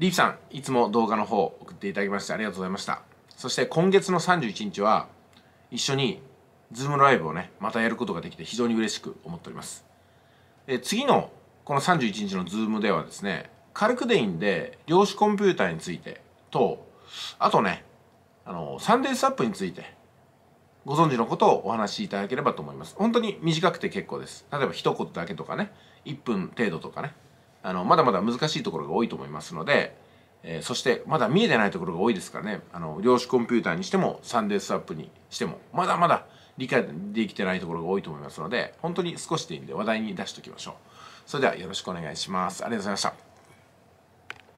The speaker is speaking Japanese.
リーフさん、いつも動画の方送っていただきましてありがとうございました。そして今月の31日は、一緒にズームライブをね、またやることができて非常に嬉しく思っております。え次のこの31日の Zoom ではですね、軽くでいいんで、量子コンピューターについてと、あとね、あの、サンデースアップについて、ご存知のことをお話しいただければと思います。本当に短くて結構です。例えば一言だけとかね、1分程度とかね、あのまだまだ難しいところが多いと思いますので、えー、そしてまだ見えてないところが多いですからねあの量子コンピューターにしてもサンデースアップにしてもまだまだ理解できてないところが多いと思いますので本当に少しでいいんで話題に出しておきましょうそれではよろしくお願いしますありがとうございました